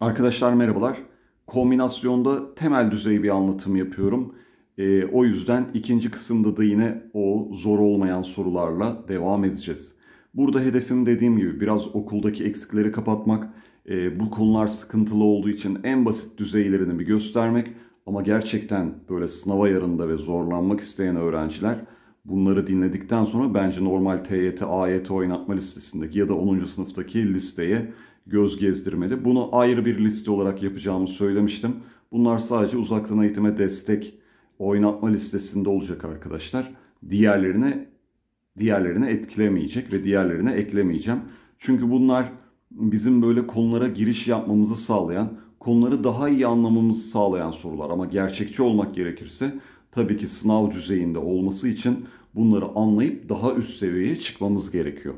Arkadaşlar merhabalar. Kombinasyonda temel düzey bir anlatım yapıyorum. E, o yüzden ikinci kısımda da yine o zor olmayan sorularla devam edeceğiz. Burada hedefim dediğim gibi biraz okuldaki eksikleri kapatmak, e, bu konular sıkıntılı olduğu için en basit düzeylerini bir göstermek ama gerçekten böyle sınav yarında ve zorlanmak isteyen öğrenciler bunları dinledikten sonra bence normal TYT, AYT oynatma listesindeki ya da 10. sınıftaki listeye göz gezdirmeli. Bunu ayrı bir liste olarak yapacağımı söylemiştim. Bunlar sadece uzaktan eğitime destek oynatma listesinde olacak arkadaşlar. Diğerlerine diğerlerine etkilemeyecek ve diğerlerine eklemeyeceğim. Çünkü bunlar bizim böyle konulara giriş yapmamızı sağlayan, konuları daha iyi anlamamızı sağlayan sorular. Ama gerçekçi olmak gerekirse tabii ki sınav düzeyinde olması için bunları anlayıp daha üst seviyeye çıkmamız gerekiyor.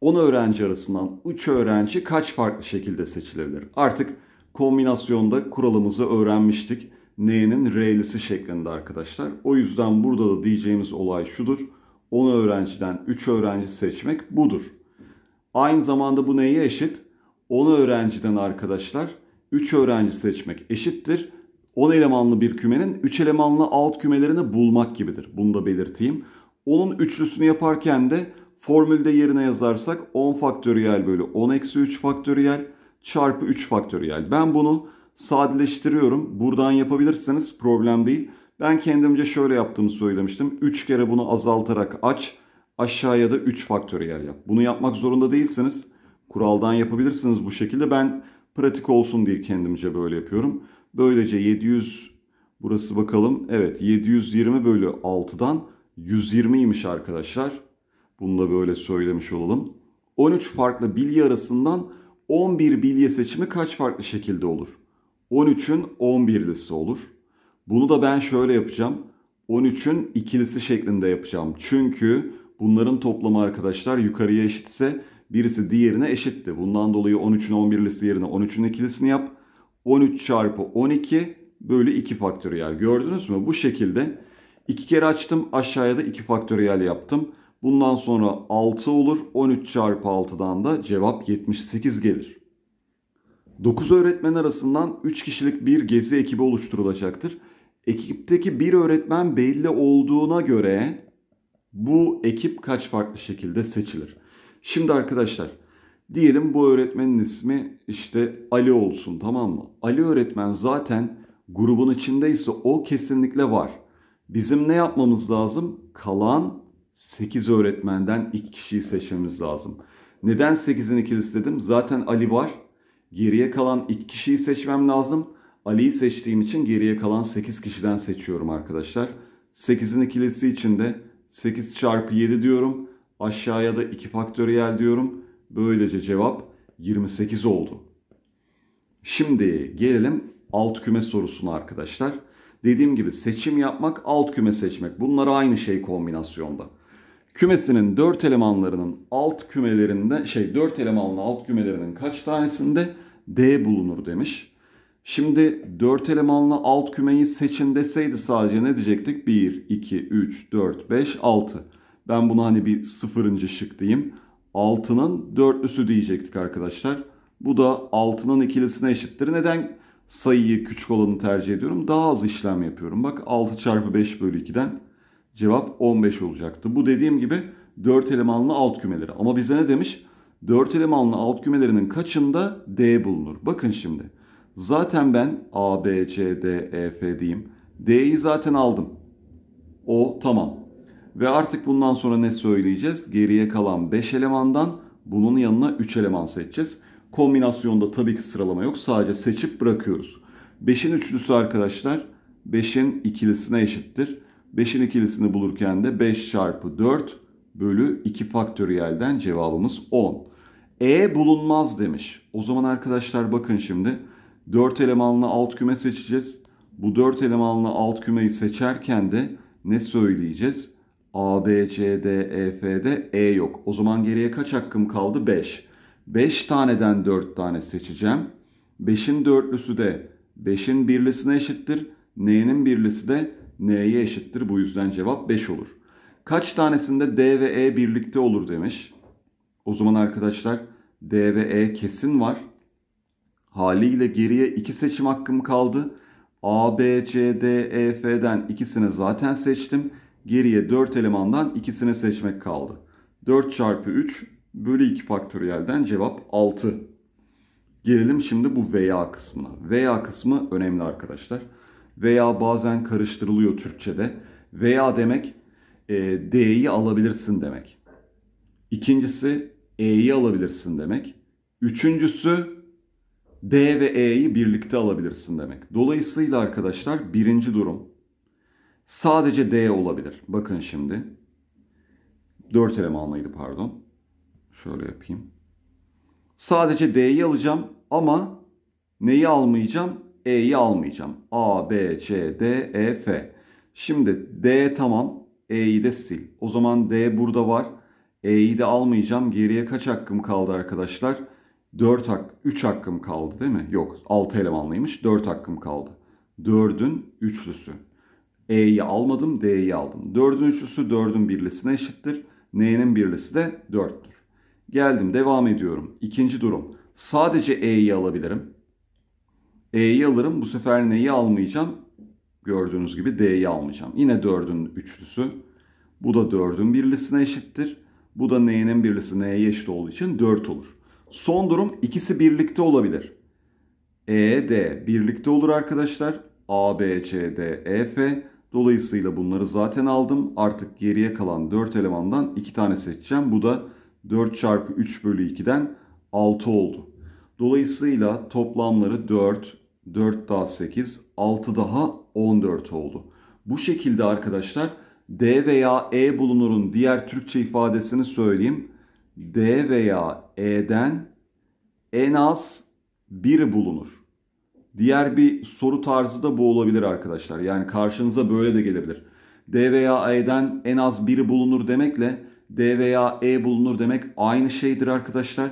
10 öğrenci arasından 3 öğrenci kaç farklı şekilde seçilebilir? Artık kombinasyonda kuralımızı öğrenmiştik. N'nin R'lisi şeklinde arkadaşlar. O yüzden burada da diyeceğimiz olay şudur. 10 öğrenciden 3 öğrenci seçmek budur. Aynı zamanda bu neye eşit? 10 öğrenciden arkadaşlar 3 öğrenci seçmek eşittir. 10 elemanlı bir kümenin 3 elemanlı alt kümelerini bulmak gibidir. Bunu da belirteyim. Onun üçlüsünü yaparken de formülde yerine yazarsak 10 faktöriyel bölü 10 eksi 3 faktöriyel çarpı 3 faktöriyel. Ben bunu sadeleştiriyorum. Buradan yapabilirsiniz problem değil. Ben kendimce şöyle yaptığımı söylemiştim. 3 kere bunu azaltarak aç. Aşağıya da 3 faktöriyel yap. Bunu yapmak zorunda değilsiniz. Kuraldan yapabilirsiniz bu şekilde. Ben pratik olsun diye kendimce böyle yapıyorum. Böylece 700 burası bakalım. Evet 720 bölü 6'dan 120 120'ymiş arkadaşlar. Bunu da böyle söylemiş olalım. 13 farklı bilye arasından 11 bilye seçimi kaç farklı şekilde olur? 13'ün 11'lisi olur. Bunu da ben şöyle yapacağım. 13'ün ikilisi şeklinde yapacağım. Çünkü bunların toplamı arkadaşlar yukarıya eşitse birisi diğerine eşitti. Bundan dolayı 13'ün 11'lisi yerine 13'ün ikilisini yap. 13 çarpı 12 bölü 2 faktöriyel. Gördünüz mü? Bu şekilde iki kere açtım aşağıya da 2 faktöriyel yaptım. Bundan sonra 6 olur. 13 çarpı 6'dan da cevap 78 gelir. 9 öğretmen arasından 3 kişilik bir gezi ekibi oluşturulacaktır. Ekipteki bir öğretmen belli olduğuna göre bu ekip kaç farklı şekilde seçilir? Şimdi arkadaşlar diyelim bu öğretmenin ismi işte Ali olsun tamam mı? Ali öğretmen zaten grubun içindeyse o kesinlikle var. Bizim ne yapmamız lazım? Kalan 8 öğretmenden 2 kişiyi seçmemiz lazım. Neden 8'in ikilisi dedim? Zaten Ali var. Geriye kalan 2 kişiyi seçmem lazım. Ali'yi seçtiğim için geriye kalan 8 kişiden seçiyorum arkadaşlar. 8'in ikilisi için de 8 çarpı 7 diyorum. Aşağıya da 2 faktöriyel diyorum. Böylece cevap 28 oldu. Şimdi gelelim alt küme sorusuna arkadaşlar. Dediğim gibi seçim yapmak, alt küme seçmek. Bunlar aynı şey kombinasyonda kümesinin 4 elemanlarının alt kümelerinde şey 4 elemanlı alt kümelerinin kaç tanesinde D bulunur demiş. Şimdi 4 elemanlı alt kümeyi seçin deseydi sadece ne diyecektik? 1, 2, 3, 4, 5, 6. Ben buna hani bir sıfırıncı şık diyeyim. 6'nın dörtlüsü diyecektik arkadaşlar. Bu da 6'nın ikilisine eşittir. Neden sayıyı küçük olanı tercih ediyorum? Daha az işlem yapıyorum. Bak 6 çarpı 5 bölü 2'den Cevap 15 olacaktı. Bu dediğim gibi 4 elemanlı alt kümeleri. Ama bize ne demiş? 4 elemanlı alt kümelerinin kaçında D bulunur? Bakın şimdi. Zaten ben A, B, C, D, E, F diyeyim. D'yi zaten aldım. O tamam. Ve artık bundan sonra ne söyleyeceğiz? Geriye kalan 5 elemandan bunun yanına 3 eleman seçeceğiz. Kombinasyonda tabii ki sıralama yok. Sadece seçip bırakıyoruz. 5'in üçlüsü arkadaşlar 5'in ikilisine eşittir. 5'in ikilisini bulurken de 5 çarpı 4 bölü 2 faktöriyelden cevabımız 10. E bulunmaz demiş. O zaman arkadaşlar bakın şimdi 4 elemanlı alt küme seçeceğiz. Bu 4 elemanlı alt kümeyi seçerken de ne söyleyeceğiz? A, B, C, D, E, F'de E yok. O zaman geriye kaç hakkım kaldı? 5. 5 taneden 4 tane seçeceğim. 5'in dörtlüsü de 5'in birlisine eşittir. N'nin birlisi de n'ye eşittir. Bu yüzden cevap 5 olur. Kaç tanesinde D ve E birlikte olur demiş. O zaman arkadaşlar D ve E kesin var. Haliyle geriye iki seçim hakkım kaldı. A, B, C, D, E, F'den ikisini zaten seçtim. Geriye 4 elemandan ikisini seçmek kaldı. 4 çarpı 3 bölü 2 faktöriyelden cevap 6. Gelelim şimdi bu veya kısmına. Veya kısmı önemli arkadaşlar veya bazen karıştırılıyor Türkçe'de. Veya demek e, D'yi alabilirsin demek. İkincisi E'yi alabilirsin demek. Üçüncüsü D ve E'yi birlikte alabilirsin demek. Dolayısıyla arkadaşlar birinci durum sadece D olabilir. Bakın şimdi. Dört elemanlıydı pardon. Şöyle yapayım. Sadece D'yi alacağım ama neyi almayacağım? E'yi almayacağım. A, B, C, D, E, F. Şimdi D tamam. E'yi de sil. O zaman D burada var. E'yi de almayacağım. Geriye kaç hakkım kaldı arkadaşlar? 4 hak, 3 hakkım kaldı değil mi? Yok 6 elemanlıymış. 4 hakkım kaldı. 4'ün üçlüsü. E'yi almadım, D'yi aldım. 4'ün üçlüsü 4'ün birlisine eşittir. N'nin birlisi de 4'tür. Geldim, devam ediyorum. İkinci durum. Sadece E'yi alabilirim. E'yi alırım. Bu sefer neyi almayacağım? Gördüğünüz gibi D'yi almayacağım. Yine 4'ün üçlüsü. Bu da 4'ün birlisine eşittir. Bu da N'nin birlisi N'ye eşit olduğu için 4 olur. Son durum ikisi birlikte olabilir. E, D birlikte olur arkadaşlar. A, B, C, D, E, F. Dolayısıyla bunları zaten aldım. Artık geriye kalan 4 elemandan 2 tane seçeceğim. Bu da 4 çarpı 3 bölü 2'den 6 oldu. Dolayısıyla toplamları 4, 4 daha 8, 6 daha 14 oldu. Bu şekilde arkadaşlar D veya E bulunurun diğer Türkçe ifadesini söyleyeyim. D veya E'den en az biri bulunur. Diğer bir soru tarzı da bu olabilir arkadaşlar. Yani karşınıza böyle de gelebilir. D veya E'den en az biri bulunur demekle D veya E bulunur demek aynı şeydir arkadaşlar.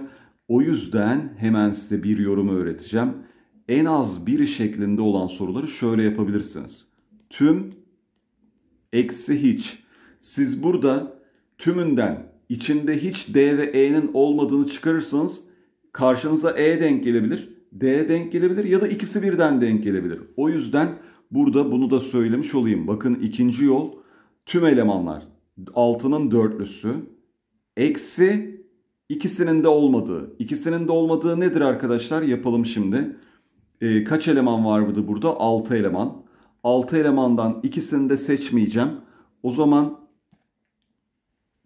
O yüzden hemen size bir yorum öğreteceğim en az 1 şeklinde olan soruları şöyle yapabilirsiniz. Tüm eksi hiç. Siz burada tümünden içinde hiç D ve E'nin olmadığını çıkarırsanız karşınıza E denk gelebilir, D denk gelebilir ya da ikisi birden denk gelebilir. O yüzden burada bunu da söylemiş olayım. Bakın ikinci yol tüm elemanlar altının dörtlüsü eksi ikisinin de olmadığı. İkisinin de olmadığı nedir arkadaşlar? Yapalım şimdi. E, kaç eleman var burada burada? 6 eleman. 6 elemandan ikisini de seçmeyeceğim. O zaman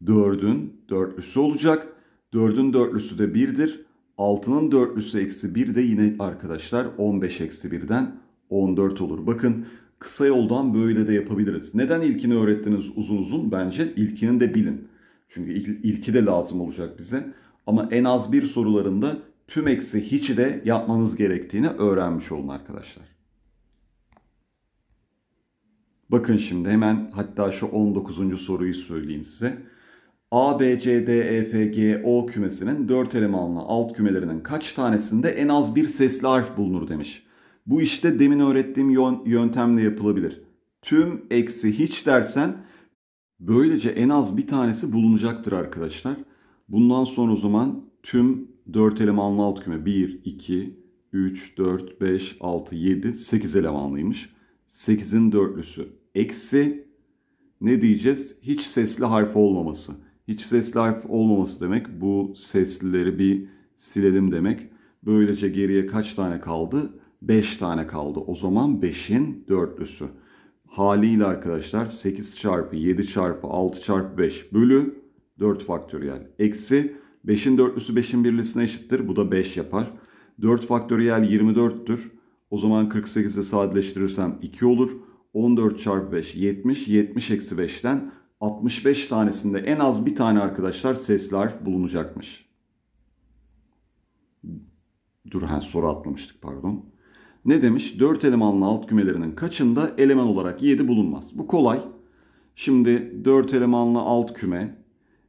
4'ün dörtlüsü olacak. 4'ün dörtlüsü de 1'dir. 6'nın dörtlüsü eksi 1 de yine arkadaşlar 15 eksi 1'den 14 olur. Bakın kısa yoldan böyle de yapabiliriz. Neden ilkini öğrettiniz uzun uzun? Bence ilkini de bilin. Çünkü ilki de lazım olacak bize. Ama en az bir sorularında tüm eksi hiçi de yapmanız gerektiğini öğrenmiş olun arkadaşlar. Bakın şimdi hemen hatta şu 19. soruyu söyleyeyim size. A, B, C, D, E, F, G, O kümesinin 4 elemanlı alt kümelerinin kaç tanesinde en az bir sesli harf bulunur demiş. Bu işte demin öğrettiğim yöntemle yapılabilir. Tüm eksi hiç dersen böylece en az bir tanesi bulunacaktır arkadaşlar. Bundan sonra o zaman tüm 4 elemanlı alt küme 1, 2, 3, 4, 5, 6, 7, 8 elemanlıymış. 8'in dörtlüsü eksi ne diyeceğiz? Hiç sesli harf olmaması. Hiç sesli harf olmaması demek bu seslileri bir silelim demek. Böylece geriye kaç tane kaldı? 5 tane kaldı. O zaman 5'in dörtlüsü. Haliyle arkadaşlar 8 çarpı 7 çarpı 6 çarpı 5 bölü 4 faktöriyel. Eksi 5'in dörtlüsü 5'in birlisine eşittir. Bu da 5 yapar. 4 faktöriyel 24'tür. O zaman 48 ile sadeleştirirsem 2 olur. 14 çarpı 5 70. 70 eksi 5'ten 65 tanesinde en az bir tane arkadaşlar sesli harf bulunacakmış. Dur ha soru atlamıştık pardon. Ne demiş? 4 elemanlı alt kümelerinin kaçında eleman olarak 7 bulunmaz. Bu kolay. Şimdi 4 elemanlı alt küme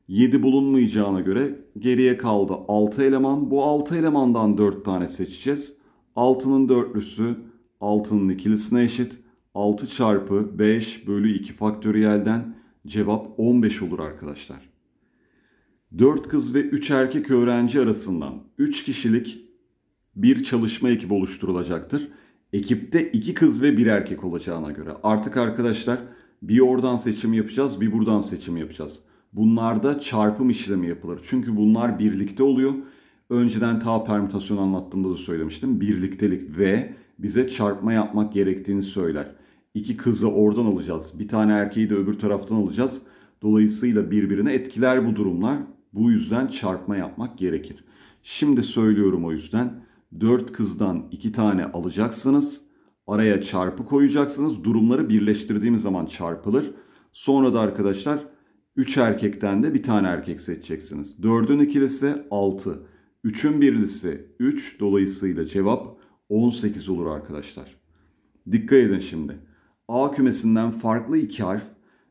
7 bulunmayacağına göre geriye kaldı 6 eleman. Bu 6 elemandan 4 tane seçeceğiz. 6'nın dörtlüsü 6'nın ikilisine eşit. 6 çarpı 5 bölü 2 faktöriyelden cevap 15 olur arkadaşlar. 4 kız ve 3 erkek öğrenci arasından 3 kişilik bir çalışma ekibi oluşturulacaktır. Ekipte 2 kız ve 1 erkek olacağına göre artık arkadaşlar bir oradan seçim yapacağız bir buradan seçim yapacağız. Bunlarda çarpım işlemi yapılır. Çünkü bunlar birlikte oluyor. Önceden ta permütasyon anlattığımda da söylemiştim. Birliktelik ve bize çarpma yapmak gerektiğini söyler. İki kızı oradan alacağız. Bir tane erkeği de öbür taraftan alacağız. Dolayısıyla birbirine etkiler bu durumlar. Bu yüzden çarpma yapmak gerekir. Şimdi söylüyorum o yüzden. 4 kızdan 2 tane alacaksınız. Araya çarpı koyacaksınız. Durumları birleştirdiğimiz zaman çarpılır. Sonra da arkadaşlar 3 erkekten de bir tane erkek seçeceksiniz. 4'ün ikilisi 6. 3'ün birlisi 3. Dolayısıyla cevap 18 olur arkadaşlar. Dikkat edin şimdi. A kümesinden farklı 2 harf,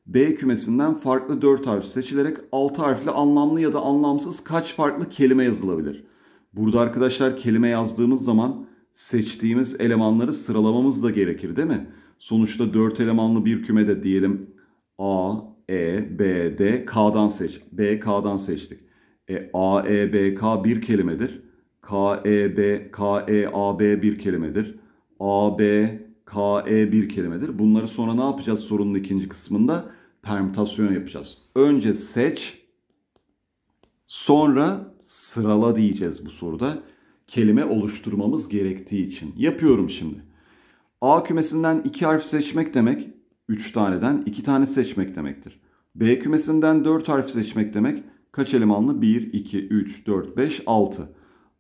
B kümesinden farklı 4 harf seçilerek 6 harfli anlamlı ya da anlamsız kaç farklı kelime yazılabilir? Burada arkadaşlar kelime yazdığımız zaman seçtiğimiz elemanları sıralamamız da gerekir değil mi? Sonuçta 4 elemanlı bir kümede diyelim A, e, B, D, K'dan seç. B, K'dan seçtik. E, A, E, B, K bir kelimedir. K, E, B, K, E, A, B bir kelimedir. A, B, K, E bir kelimedir. Bunları sonra ne yapacağız sorunun ikinci kısmında? Permütasyon yapacağız. Önce seç, sonra sırala diyeceğiz bu soruda. Kelime oluşturmamız gerektiği için. Yapıyorum şimdi. A kümesinden iki harf seçmek demek 3 taneden 2 tane seçmek demektir. B kümesinden 4 harf seçmek demek kaç elemanlı? 1, 2, 3, 4, 5, 6.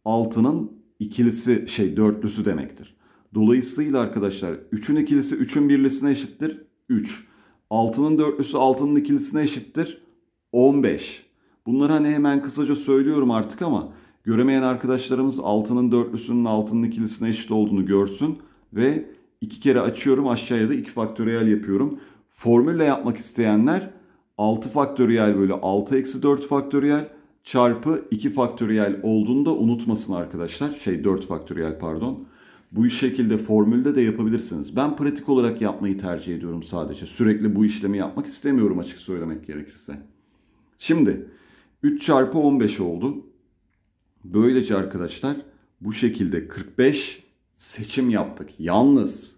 6'nın ikilisi şey dörtlüsü demektir. Dolayısıyla arkadaşlar 3'ün ikilisi 3'ün birlisine eşittir 3. 6'nın dörtlüsü 6'nın ikilisine eşittir 15. Bunları hani hemen kısaca söylüyorum artık ama göremeyen arkadaşlarımız 6'nın dörtlüsünün 6'nın ikilisine eşit olduğunu görsün ve 2 kere açıyorum aşağıya da 2 faktöriyel yapıyorum. Formülle yapmak isteyenler 6 faktöriyel bölü 6 eksi 4 faktöriyel çarpı 2 faktöriyel olduğunda unutmasın arkadaşlar. Şey 4 faktöriyel pardon. Bu şekilde formülde de yapabilirsiniz. Ben pratik olarak yapmayı tercih ediyorum sadece. Sürekli bu işlemi yapmak istemiyorum açık söylemek gerekirse. Şimdi 3 çarpı 15 oldu. Böylece arkadaşlar bu şekilde 45 seçim yaptık. Yalnız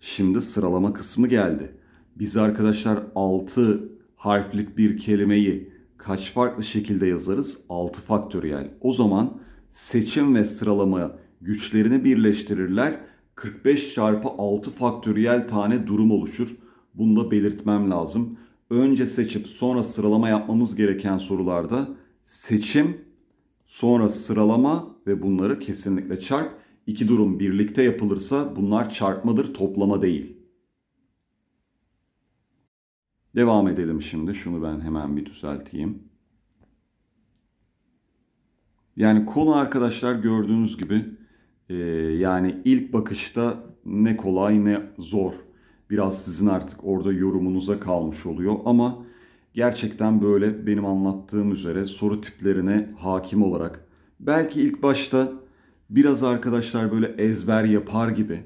şimdi sıralama kısmı geldi. Biz arkadaşlar 6 harflik bir kelimeyi kaç farklı şekilde yazarız? 6 faktöriyel. O zaman seçim ve sıralama güçlerini birleştirirler. 45 çarpı 6 faktöriyel tane durum oluşur. Bunu da belirtmem lazım. Önce seçip sonra sıralama yapmamız gereken sorularda seçim, sonra sıralama ve bunları kesinlikle çarp. İki durum birlikte yapılırsa bunlar çarpmadır, toplama değil. Devam edelim şimdi. Şunu ben hemen bir düzelteyim. Yani konu arkadaşlar gördüğünüz gibi e, yani ilk bakışta ne kolay ne zor. Biraz sizin artık orada yorumunuza kalmış oluyor ama gerçekten böyle benim anlattığım üzere soru tiplerine hakim olarak belki ilk başta biraz arkadaşlar böyle ezber yapar gibi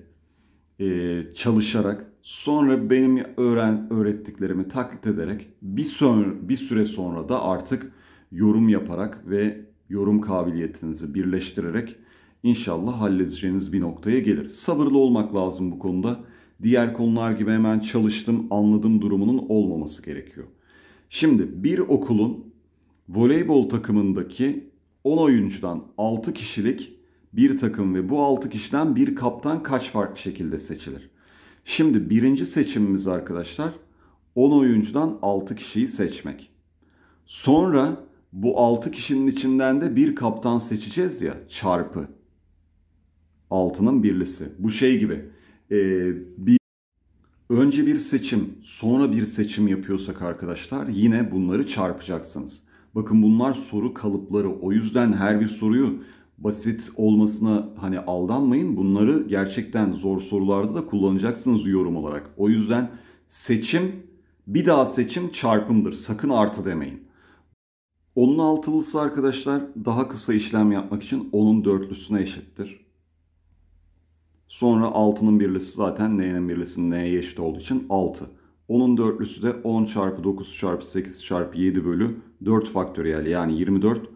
e, çalışarak sonra benim öğren öğrettiklerimi taklit ederek bir, sön, bir süre sonra da artık yorum yaparak ve yorum kabiliyetinizi birleştirerek inşallah halledeceğiniz bir noktaya gelir. Sabırlı olmak lazım bu konuda. Diğer konular gibi hemen çalıştım, anladım durumunun olmaması gerekiyor. Şimdi bir okulun voleybol takımındaki 10 oyuncudan 6 kişilik bir takım ve bu 6 kişiden bir kaptan kaç farklı şekilde seçilir? Şimdi birinci seçimimiz arkadaşlar 10 oyuncudan 6 kişiyi seçmek. Sonra bu 6 kişinin içinden de bir kaptan seçeceğiz ya çarpı. 6'nın birlisi. Bu şey gibi. Ee, bir Önce bir seçim, sonra bir seçim yapıyorsak arkadaşlar yine bunları çarpacaksınız. Bakın bunlar soru kalıpları. O yüzden her bir soruyu basit olmasına hani aldanmayın. Bunları gerçekten zor sorularda da kullanacaksınız yorum olarak. O yüzden seçim bir daha seçim çarpımdır. Sakın artı demeyin. Onun altılısı arkadaşlar daha kısa işlem yapmak için onun dörtlüsüne eşittir. Sonra altının birlisi zaten n'nin birlisi n'ye eşit olduğu için 6. Onun dörtlüsü de 10 çarpı 9 çarpı 8 çarpı 7 bölü 4 faktöriyel yani 24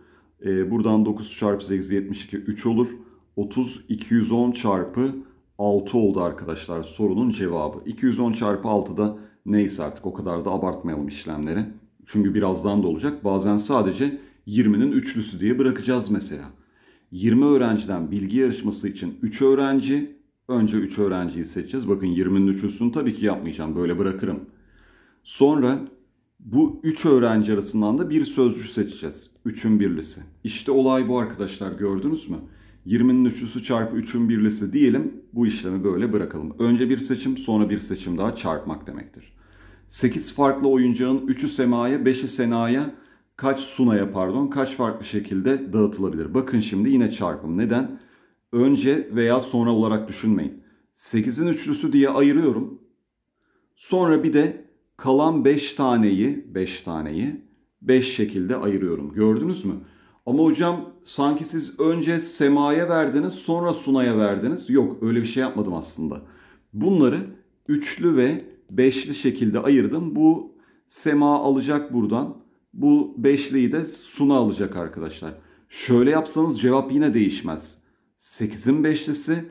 e, buradan 9 çarpı 8 72 3 olur. 30 210 çarpı 6 oldu arkadaşlar sorunun cevabı. 210 çarpı 6 da neyse artık o kadar da abartmayalım işlemleri. Çünkü birazdan da olacak. Bazen sadece 20'nin üçlüsü diye bırakacağız mesela. 20 öğrenciden bilgi yarışması için 3 öğrenci, önce 3 öğrenciyi seçeceğiz. Bakın 20'nin üçlüsünü tabii ki yapmayacağım, böyle bırakırım. Sonra bu 3 öğrenci arasından da bir sözcü seçeceğiz. 3'ün birlisi. İşte olay bu arkadaşlar gördünüz mü? 20'nin üçlüsü çarpı 3'ün birlisi diyelim. Bu işlemi böyle bırakalım. Önce bir seçim sonra bir seçim daha çarpmak demektir. 8 farklı oyuncağın 3'ü semaya 5'i senaya kaç sunaya pardon kaç farklı şekilde dağıtılabilir? Bakın şimdi yine çarpım. Neden? Önce veya sonra olarak düşünmeyin. 8'in üçlüsü diye ayırıyorum. Sonra bir de kalan 5 taneyi 5 taneyi 5 şekilde ayırıyorum. Gördünüz mü? Ama hocam sanki siz önce semaya verdiniz sonra sunaya verdiniz. Yok öyle bir şey yapmadım aslında. Bunları üçlü ve beşli şekilde ayırdım. Bu sema alacak buradan. Bu beşliyi de suna alacak arkadaşlar. Şöyle yapsanız cevap yine değişmez. 8'in beşlisi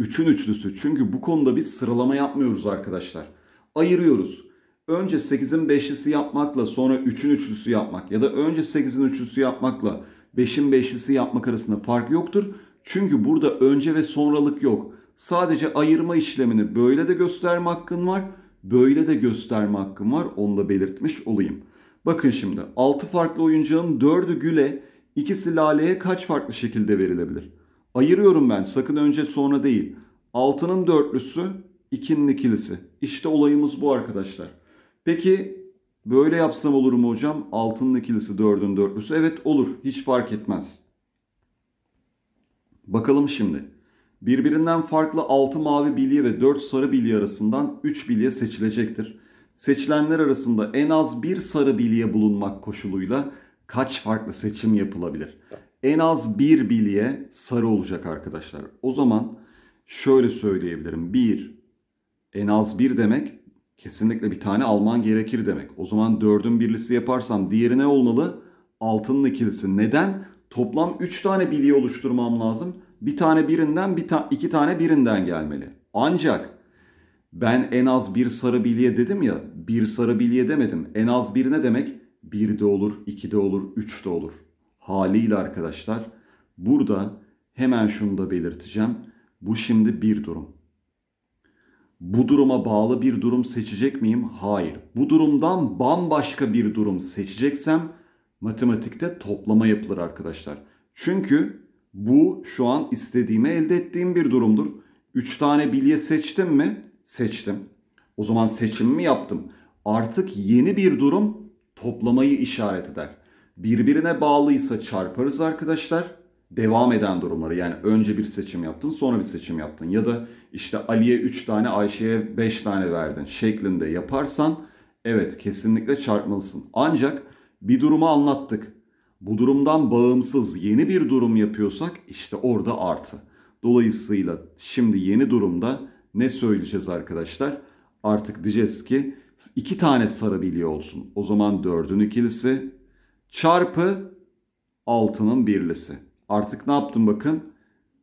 3'ün üçlüsü. Çünkü bu konuda biz sıralama yapmıyoruz arkadaşlar. Ayırıyoruz önce 8'in 5'lisi yapmakla sonra 3'ün üçlüsü yapmak ya da önce 8'in üçlüsü yapmakla 5'in 5'lisi yapmak arasında fark yoktur. Çünkü burada önce ve sonralık yok. Sadece ayırma işlemini böyle de gösterme hakkın var, böyle de gösterme hakkın var. Onu da belirtmiş olayım. Bakın şimdi 6 farklı oyuncağın 4'ü güle, ikisi laleye kaç farklı şekilde verilebilir? Ayırıyorum ben sakın önce sonra değil. 6'nın dörtlüsü, 2'nin ikilisi. İşte olayımız bu arkadaşlar. Peki böyle yapsam olur mu hocam? Altının ikilisi dördün dörtlüsü. Evet olur. Hiç fark etmez. Bakalım şimdi. Birbirinden farklı 6 mavi bilye ve 4 sarı bilye arasından 3 bilye seçilecektir. Seçilenler arasında en az bir sarı bilye bulunmak koşuluyla kaç farklı seçim yapılabilir? En az bir bilye sarı olacak arkadaşlar. O zaman şöyle söyleyebilirim. 1 en az 1 demek Kesinlikle bir tane alman gerekir demek. O zaman dördün birlisi yaparsam diğeri ne olmalı? 6'nın ikilisi. Neden? Toplam 3 tane bilye oluşturmam lazım. Bir tane birinden, bir ta iki tane birinden gelmeli. Ancak ben en az bir sarı bilye dedim ya. Bir sarı bilye demedim. En az bir ne demek? Bir de olur, iki de olur, üç de olur. Haliyle arkadaşlar burada hemen şunu da belirteceğim. Bu şimdi bir durum bu duruma bağlı bir durum seçecek miyim? Hayır. Bu durumdan bambaşka bir durum seçeceksem matematikte toplama yapılır arkadaşlar. Çünkü bu şu an istediğimi elde ettiğim bir durumdur. 3 tane bilye seçtim mi? Seçtim. O zaman seçimimi yaptım. Artık yeni bir durum toplamayı işaret eder. Birbirine bağlıysa çarparız arkadaşlar devam eden durumları yani önce bir seçim yaptın sonra bir seçim yaptın ya da işte Ali'ye 3 tane Ayşe'ye 5 tane verdin şeklinde yaparsan evet kesinlikle çarpmalısın. Ancak bir durumu anlattık. Bu durumdan bağımsız yeni bir durum yapıyorsak işte orada artı. Dolayısıyla şimdi yeni durumda ne söyleyeceğiz arkadaşlar? Artık diyeceğiz ki iki tane sarı bilye olsun. O zaman dördün ikilisi çarpı altının birlisi. Artık ne yaptım bakın.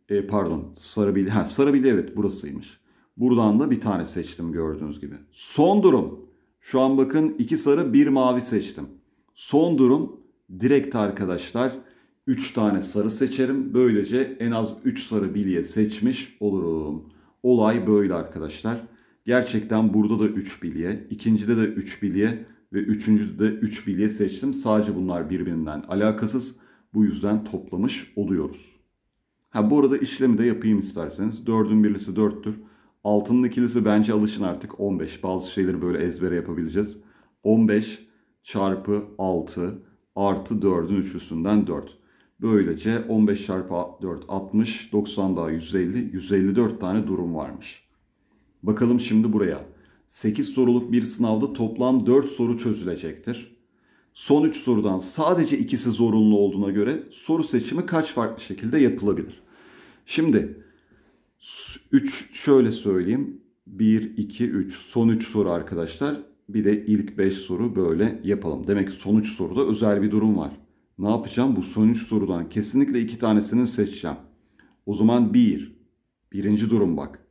E, pardon Sarıbili. Ha, Sarıbili evet burasıymış. Buradan da bir tane seçtim gördüğünüz gibi. Son durum. Şu an bakın iki sarı bir mavi seçtim. Son durum direkt arkadaşlar 3 tane sarı seçerim. Böylece en az 3 sarı bilye seçmiş olurum. Olay böyle arkadaşlar. Gerçekten burada da 3 bilye. ikincide de 3 bilye ve üçüncüde de 3 bilye seçtim. Sadece bunlar birbirinden alakasız. Bu yüzden toplamış oluyoruz. Ha bu arada işlemi de yapayım isterseniz. 4'ün birlisi 4'tür. Altının ikilisi bence alışın artık 15. Bazı şeyleri böyle ezbere yapabileceğiz. 15 çarpı 6 artı 4'ün üçlüsünden 4. Böylece 15 çarpı 4 60, 90 daha 150, 154 tane durum varmış. Bakalım şimdi buraya. 8 soruluk bir sınavda toplam 4 soru çözülecektir. Son 3 sorudan sadece ikisi zorunlu olduğuna göre soru seçimi kaç farklı şekilde yapılabilir? Şimdi 3 şöyle söyleyeyim. 1, 2, 3 son 3 soru arkadaşlar. Bir de ilk 5 soru böyle yapalım. Demek ki son 3 soruda özel bir durum var. Ne yapacağım? Bu son 3 sorudan kesinlikle 2 tanesini seçeceğim. O zaman 1. Bir, birinci durum bak.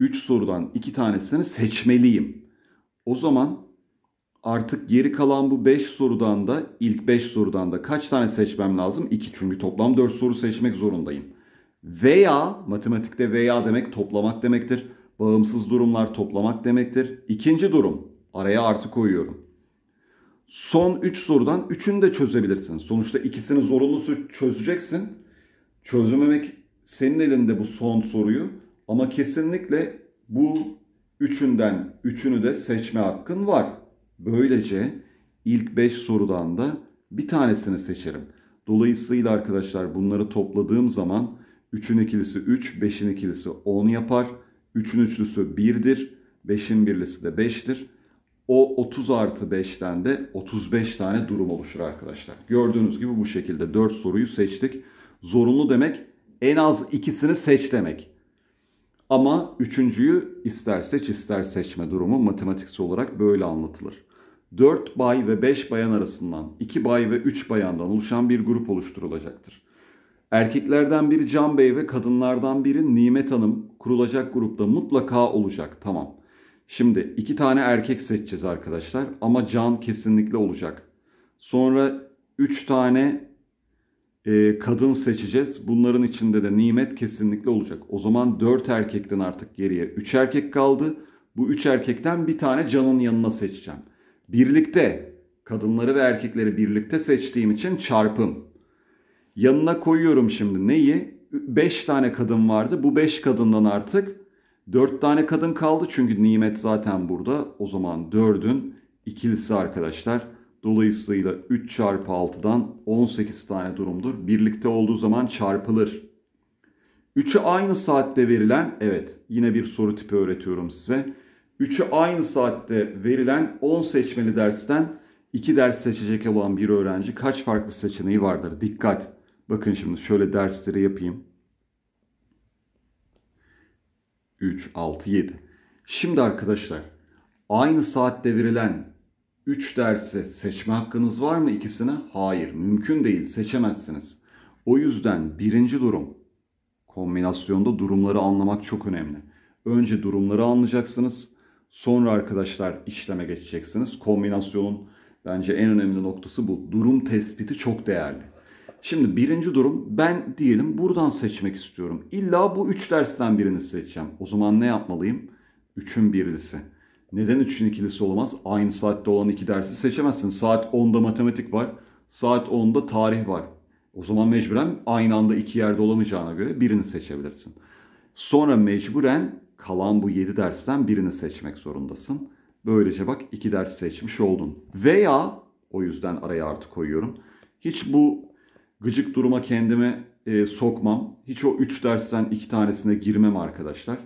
3 sorudan 2 tanesini seçmeliyim. O zaman Artık geri kalan bu 5 sorudan da ilk 5 sorudan da kaç tane seçmem lazım? 2 çünkü toplam 4 soru seçmek zorundayım. Veya matematikte veya demek toplamak demektir. Bağımsız durumlar toplamak demektir. İkinci durum araya artı koyuyorum. Son 3 sorudan 3'ünü de çözebilirsin. Sonuçta ikisini zorunlu çözeceksin. Çözmemek senin elinde bu son soruyu ama kesinlikle bu üçünden üçünü de seçme hakkın var. Böylece ilk 5 sorudan da bir tanesini seçerim. Dolayısıyla arkadaşlar bunları topladığım zaman 3'ün ikilisi 3, 5'in ikilisi 10 yapar. 3'ün üçlüsü 1'dir. 5'in birlisi de 5'tir. O 30 artı 5'ten de 35 tane durum oluşur arkadaşlar. Gördüğünüz gibi bu şekilde 4 soruyu seçtik. Zorunlu demek en az ikisini seç demek. Ama üçüncüyü ister seç ister seçme durumu matematiksel olarak böyle anlatılır. 4 bay ve 5 bayan arasından 2 bay ve 3 bayandan oluşan bir grup oluşturulacaktır. Erkeklerden biri Can Bey ve kadınlardan biri Nimet Hanım kurulacak grupta mutlaka olacak. Tamam. Şimdi iki tane erkek seçeceğiz arkadaşlar ama Can kesinlikle olacak. Sonra 3 tane e, kadın seçeceğiz. Bunların içinde de Nimet kesinlikle olacak. O zaman 4 erkekten artık geriye 3 erkek kaldı. Bu 3 erkekten bir tane Can'ın yanına seçeceğim birlikte kadınları ve erkekleri birlikte seçtiğim için çarpım. Yanına koyuyorum şimdi neyi? 5 tane kadın vardı. Bu 5 kadından artık 4 tane kadın kaldı. Çünkü nimet zaten burada. O zaman 4'ün ikilisi arkadaşlar. Dolayısıyla 3 çarpı 6'dan 18 tane durumdur. Birlikte olduğu zaman çarpılır. 3'ü aynı saatte verilen evet yine bir soru tipi öğretiyorum size. 3'ü aynı saatte verilen 10 seçmeli dersten 2 ders seçecek olan bir öğrenci kaç farklı seçeneği vardır? Dikkat! Bakın şimdi şöyle dersleri yapayım. 3, 6, 7. Şimdi arkadaşlar aynı saatte verilen 3 derse seçme hakkınız var mı ikisine? Hayır mümkün değil seçemezsiniz. O yüzden birinci durum kombinasyonda durumları anlamak çok önemli. Önce durumları anlayacaksınız. Sonra arkadaşlar işleme geçeceksiniz. Kombinasyonun bence en önemli noktası bu. Durum tespiti çok değerli. Şimdi birinci durum ben diyelim buradan seçmek istiyorum. İlla bu üç dersten birini seçeceğim. O zaman ne yapmalıyım? Üçün birisi. Neden üçün ikilisi olmaz? Aynı saatte olan iki dersi seçemezsin. Saat 10'da matematik var. Saat 10'da tarih var. O zaman mecburen aynı anda iki yerde olamayacağına göre birini seçebilirsin. Sonra mecburen kalan bu 7 dersten birini seçmek zorundasın. Böylece bak 2 ders seçmiş oldun. Veya o yüzden araya artı koyuyorum. Hiç bu gıcık duruma kendimi e, sokmam. Hiç o 3 dersten 2 tanesine girmem arkadaşlar.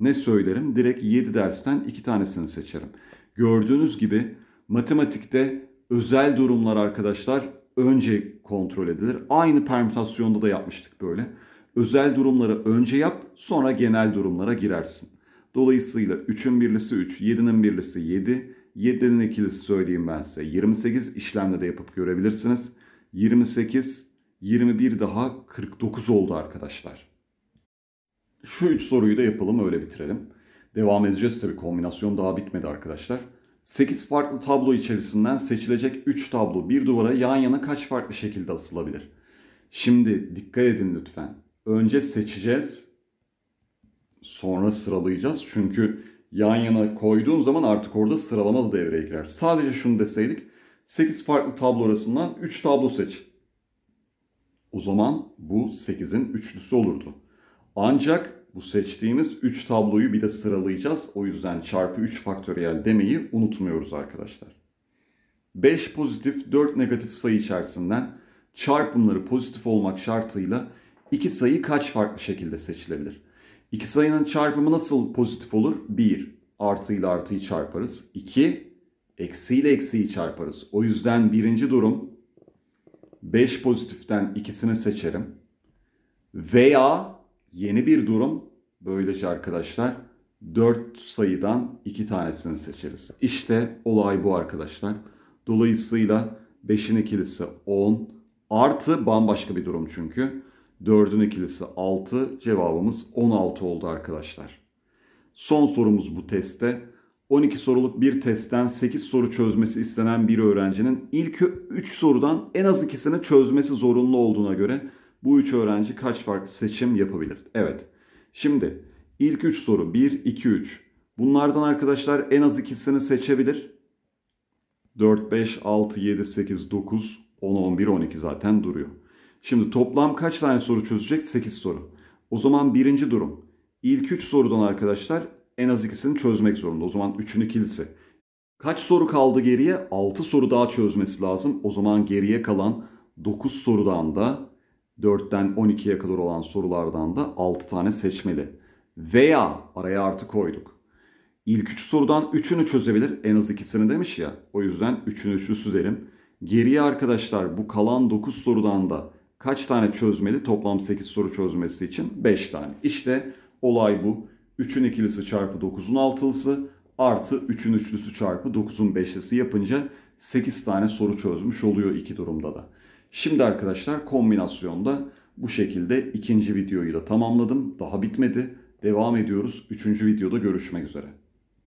Ne söylerim? Direkt 7 dersten 2 tanesini seçerim. Gördüğünüz gibi matematikte özel durumlar arkadaşlar önce kontrol edilir. Aynı permütasyonda da yapmıştık böyle. Özel durumları önce yap sonra genel durumlara girersin. Dolayısıyla 3'ün birlisi 3, 7'nin birlisi 7, 7'nin ikilisi söyleyeyim ben size. 28 işlemle de yapıp görebilirsiniz. 28, 21 daha 49 oldu arkadaşlar. Şu 3 soruyu da yapalım öyle bitirelim. Devam edeceğiz tabi kombinasyon daha bitmedi arkadaşlar. 8 farklı tablo içerisinden seçilecek 3 tablo bir duvara yan yana kaç farklı şekilde asılabilir? Şimdi dikkat edin lütfen önce seçeceğiz. Sonra sıralayacağız. Çünkü yan yana koyduğun zaman artık orada sıralama da devreye girer. Sadece şunu deseydik. 8 farklı tablo arasından 3 tablo seç. O zaman bu 8'in üçlüsü olurdu. Ancak bu seçtiğimiz 3 tabloyu bir de sıralayacağız. O yüzden çarpı 3 faktöriyel demeyi unutmuyoruz arkadaşlar. 5 pozitif 4 negatif sayı içerisinden çarpımları pozitif olmak şartıyla İki sayı kaç farklı şekilde seçilebilir? İki sayının çarpımı nasıl pozitif olur? 1. Artı ile artıyı çarparız. 2. Eksi ile eksiyi çarparız. O yüzden birinci durum 5 pozitiften ikisini seçerim. Veya yeni bir durum böylece arkadaşlar 4 sayıdan 2 tanesini seçeriz. İşte olay bu arkadaşlar. Dolayısıyla 5'in ikilisi 10 artı bambaşka bir durum çünkü. 4'ün ikilisi 6. Cevabımız 16 oldu arkadaşlar. Son sorumuz bu testte. 12 soruluk bir testten 8 soru çözmesi istenen bir öğrencinin ilk 3 sorudan en az ikisini çözmesi zorunlu olduğuna göre bu 3 öğrenci kaç farklı seçim yapabilir? Evet. Şimdi ilk 3 soru 1, 2, 3. Bunlardan arkadaşlar en az ikisini seçebilir. 4, 5, 6, 7, 8, 9, 10, 11, 12 zaten duruyor. Şimdi toplam kaç tane soru çözecek? 8 soru. O zaman birinci durum. İlk 3 sorudan arkadaşlar en az ikisini çözmek zorunda. O zaman 3'ün ikilisi. Kaç soru kaldı geriye? 6 soru daha çözmesi lazım. O zaman geriye kalan 9 sorudan da 4'ten 12'ye kadar olan sorulardan da 6 tane seçmeli. Veya araya artı koyduk. İlk 3 sorudan 3'ünü çözebilir. En az ikisini demiş ya. O yüzden 3'ün 3'lüsü derim. Geriye arkadaşlar bu kalan 9 sorudan da Kaç tane çözmeli? Toplam 8 soru çözmesi için 5 tane. İşte olay bu. 3'ün ikilisi çarpı 9'un altılısı artı 3'ün üçlüsü çarpı 9'un beşlisi yapınca 8 tane soru çözmüş oluyor iki durumda da. Şimdi arkadaşlar kombinasyonda bu şekilde ikinci videoyu da tamamladım. Daha bitmedi. Devam ediyoruz. Üçüncü videoda görüşmek üzere.